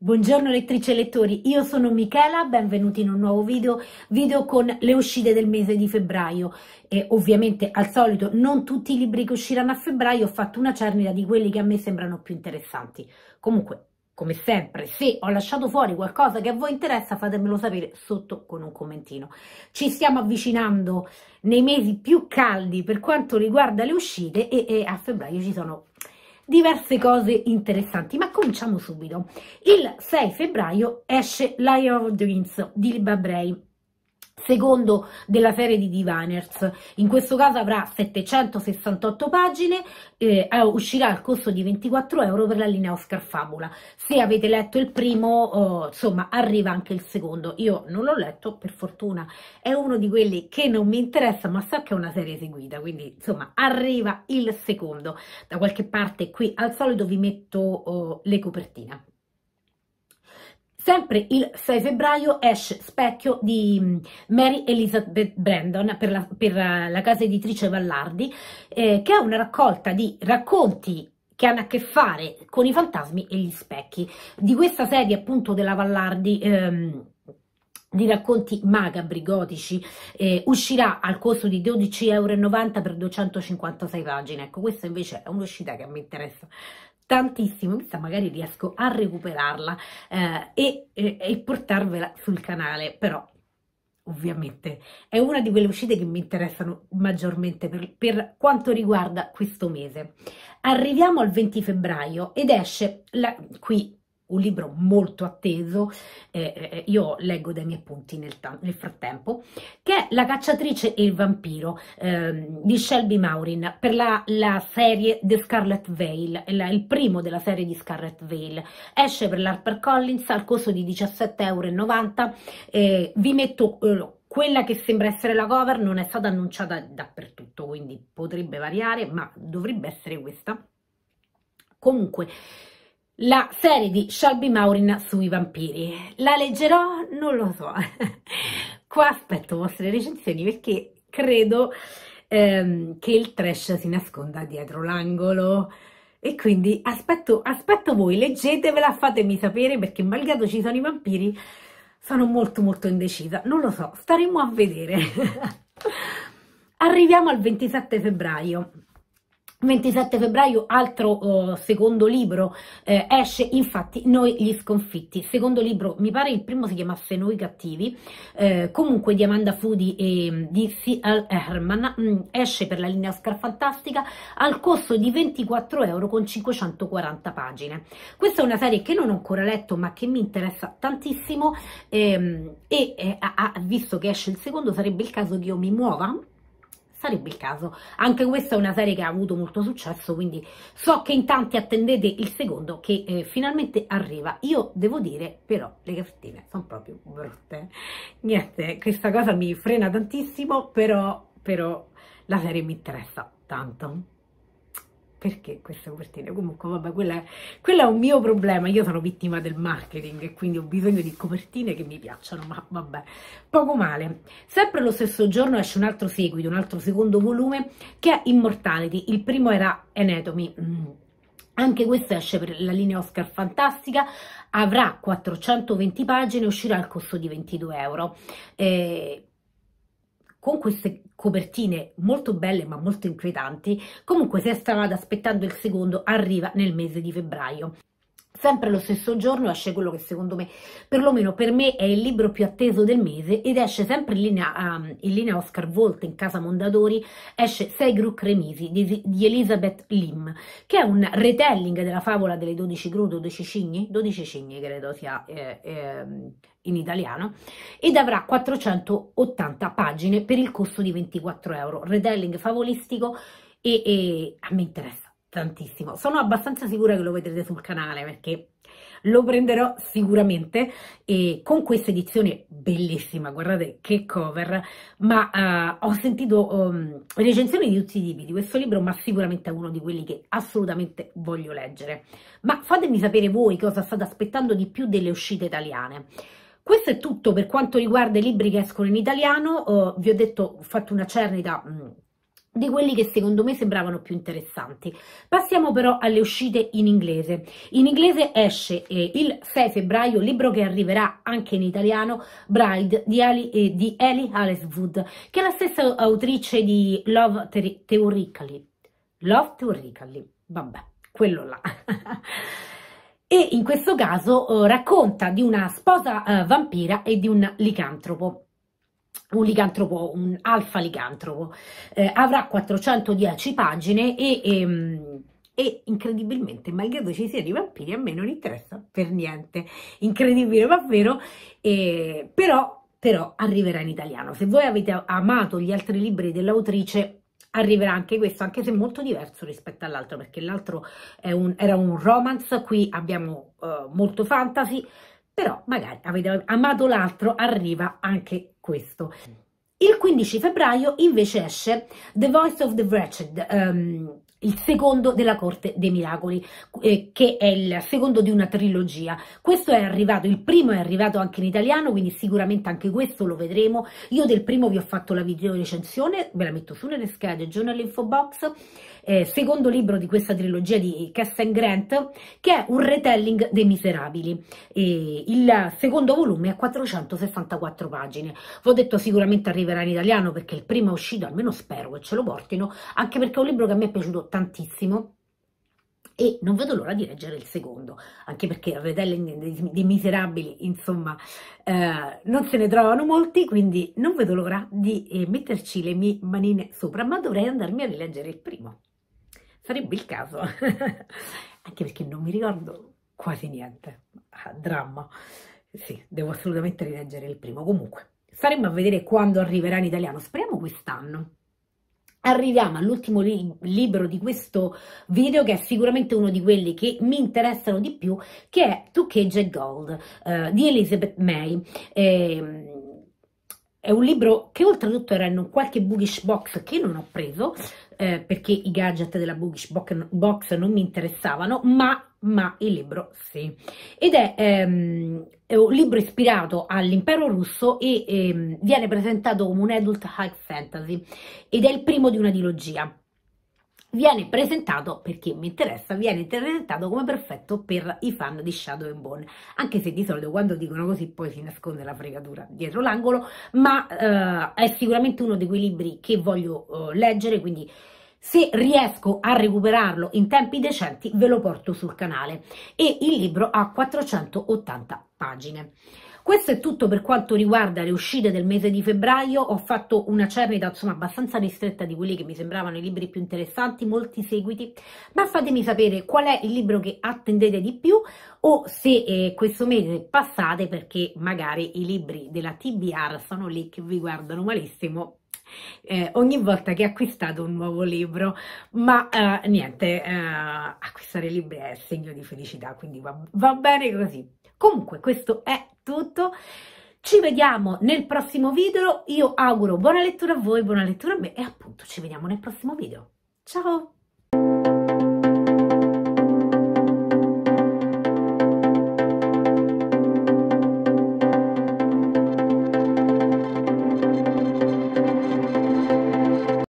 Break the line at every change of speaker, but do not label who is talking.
Buongiorno lettrici e lettori, io sono Michela, benvenuti in un nuovo video, video con le uscite del mese di febbraio e ovviamente al solito non tutti i libri che usciranno a febbraio, ho fatto una cernita di quelli che a me sembrano più interessanti. Comunque, come sempre, se ho lasciato fuori qualcosa che a voi interessa, fatemelo sapere sotto con un commentino. Ci stiamo avvicinando nei mesi più caldi per quanto riguarda le uscite e, e a febbraio ci sono diverse cose interessanti, ma cominciamo subito. Il 6 febbraio esce Lion of Dreams di Libra Bray secondo della serie di Diviners. In questo caso avrà 768 pagine, eh, eh, uscirà al costo di 24 euro per la linea Oscar Fabula. Se avete letto il primo, eh, insomma, arriva anche il secondo. Io non l'ho letto, per fortuna è uno di quelli che non mi interessa, ma so che è una serie eseguita, quindi insomma arriva il secondo. Da qualche parte qui al solito vi metto eh, le copertine. Sempre il 6 febbraio esce Specchio di mm, Mary Elizabeth Brandon per la, per eh, la casa editrice Vallardi, eh, che è una raccolta di racconti che hanno a che fare con i fantasmi e gli specchi. Di questa serie appunto della Vallardi... Ehm, di racconti magabri gotici eh, uscirà al costo di 12,90 euro per 256 pagine ecco questa invece è un'uscita che mi interessa tantissimo, chissà magari riesco a recuperarla eh, e, e, e portarvela sul canale, però ovviamente è una di quelle uscite che mi interessano maggiormente per, per, quanto riguarda questo mese. Arriviamo al 20 febbraio ed esce la, qui un libro molto atteso, eh, eh io leggo dai miei punti nel, nel, frattempo, che è La cacciatrice e il vampiro ehm, di Shelby Maurin per la, la serie The Scarlet Veil, la, il primo della serie di Scarlet Veil. Esce per l'Harper Collins al costo di 17,90€, eh, vi metto... Eh, quella che sembra essere la cover non è stata annunciata dappertutto, quindi potrebbe variare, ma dovrebbe essere questa. Comunque, la serie di Shelby Maurin sui vampiri. La leggerò? Non lo so. Qua aspetto vostre recensioni perché credo ehm, che il trash si nasconda dietro l'angolo. E quindi aspetto, aspetto voi, leggetevela, fatemi sapere perché malgrado ci sono i vampiri, sono molto molto indecisa. Non lo so, staremo a vedere. Arriviamo al 27 febbraio. 27 febbraio, altro uh, secondo libro, eh, esce infatti Noi gli sconfitti, secondo libro, mi pare il primo si chiamasse Noi cattivi, eh, comunque di Amanda Fudi e mm, di C.L. Herman, mm, esce per la linea Scarfantastica al costo di 24 euro con 540 pagine. Questa è una serie che non ho ancora letto ma che mi interessa tantissimo ehm, e eh, visto che esce il secondo sarebbe il caso che io mi muova sarebbe il caso. Anche questa è una serie che ha avuto molto successo, quindi so che in tanti attendete il secondo che eh, finalmente arriva. Io devo dire però le cartine sono proprio brutte. Niente, questa cosa mi frena tantissimo, però, però la serie mi interessa tanto perché queste copertine? Comunque, vabbè, quella è, quello è, un mio problema. Io sono vittima del marketing e quindi ho bisogno di copertine che mi piacciono, ma vabbè, poco male. Sempre lo stesso giorno esce un altro seguito, un altro secondo volume che è Immortality. Il primo era Anatomy. Mm. Anche questo esce per la linea Oscar Fantastica, avrà 420 pagine e uscirà al costo di 22 euro. Eh, con queste copertine molto belle ma molto inquietanti comunque se stavate aspettando il secondo arriva nel mese di febbraio sempre lo stesso giorno esce quello che secondo me, perlomeno per me, è il libro più atteso del mese ed esce sempre in linea, um, in linea Oscar Volte in casa Mondadori, esce Seigru Cremisi di, di, Elizabeth Lim, che è un retelling della favola delle 12 gru, 12 cigni, 12 cigni credo sia eh, eh, in italiano, ed avrà 480 pagine per il costo di 24 euro, retelling favolistico e, e a me interessa tantissimo. Sono abbastanza sicura che lo vedrete sul canale perché lo prenderò sicuramente e con questa edizione bellissima, guardate che cover, ma uh, ho sentito um, recensioni di tutti i tipi di questo libro, ma sicuramente è uno di quelli che assolutamente voglio leggere. Ma fatemi sapere voi cosa state aspettando di più delle uscite italiane. Questo è tutto per quanto riguarda i libri che escono in italiano, uh, vi ho detto, ho fatto una cernita... Mh, mm, di quelli che secondo me sembravano più interessanti. Passiamo però alle uscite in inglese. In inglese esce eh, il 6 febbraio libro che arriverà anche in italiano, Bride di, Ali, eh, di Ellie Haleswood, che è la stessa autrice di Love Te Love Theorically, vabbè, quello là. e in questo caso eh, racconta di una sposa eh, vampira e di un licantropo un licantropo, un alfa licantropo, eh, avrà 410 pagine e, e, ehm, e incredibilmente, malgrado ci siano i vampiri, a me non interessa per niente. Incredibile, ma eh, però, però arriverà in italiano. Se voi avete amato gli altri libri dell'autrice, arriverà anche questo, anche se molto diverso rispetto all'altro, perché l'altro era un romance, qui abbiamo uh, molto fantasy, però magari avete amato l'altro, arriva anche questo. Il 15 febbraio invece esce The Voice of the Wretched, um, il secondo della Corte dei Miracoli, eh, che è il secondo di una trilogia. Questo è arrivato, il primo è arrivato anche in italiano, quindi sicuramente anche questo lo vedremo. Io del primo vi ho fatto la video recensione, ve la metto su nelle schede, giù nell'info box eh, secondo libro di questa trilogia di Kessen Grant, che è un retelling dei Miserabili. E il secondo volume ha 464 pagine. Vi ho detto sicuramente arriverà in italiano perché il primo è uscito, almeno spero che ce lo portino, anche perché è un libro che a me è piaciuto tantissimo e non vedo l'ora di leggere il secondo, anche perché il retelling dei miserabili, insomma, eh, non se ne trovano molti, quindi non vedo l'ora di eh, metterci le mie manine sopra, ma dovrei andarmi a rileggere il primo sarebbe il caso, anche perché non mi ricordo quasi niente, ah, dramma, sì, devo assolutamente rileggere il primo, comunque staremo a vedere quando arriverà in italiano, speriamo quest'anno. Arriviamo all'ultimo li libro di questo video che è sicuramente uno di quelli che mi interessano di più, che è To Cage and Gold eh, di Elizabeth May. Eh, è un libro che oltretutto era in qualche bookish box che non ho preso eh, perché i gadget della bookish box non mi interessavano, ma, ma il libro sì. Ed è, ehm, è un libro ispirato all'impero russo e ehm, viene presentato come un adult high fantasy ed è il primo di una dilogia viene presentato, perché mi interessa, viene presentato come perfetto per i fan di Shadow and Bone, anche se di solito quando dicono così poi si nasconde la fregatura dietro l'angolo, ma eh, è sicuramente uno di quei libri che voglio eh, leggere, quindi se riesco a recuperarlo in tempi decenti ve lo porto sul canale e il libro ha 480 pagine. Questo è tutto per quanto riguarda le uscite del mese di febbraio, ho fatto una cernita insomma abbastanza ristretta di quelli che mi sembravano i libri più interessanti, molti seguiti, ma fatemi sapere qual è il libro che attendete di più o se eh, questo mese passate perché magari i libri della TBR sono lì che vi guardano malissimo eh, ogni volta che acquistate un nuovo libro, ma eh, niente, eh, acquistare libri è segno di felicità, quindi va, va bene così. Comunque questo è tutto. Ci vediamo nel prossimo video, io auguro buona lettura a voi, buona lettura a me e appunto ci vediamo nel prossimo video. Ciao!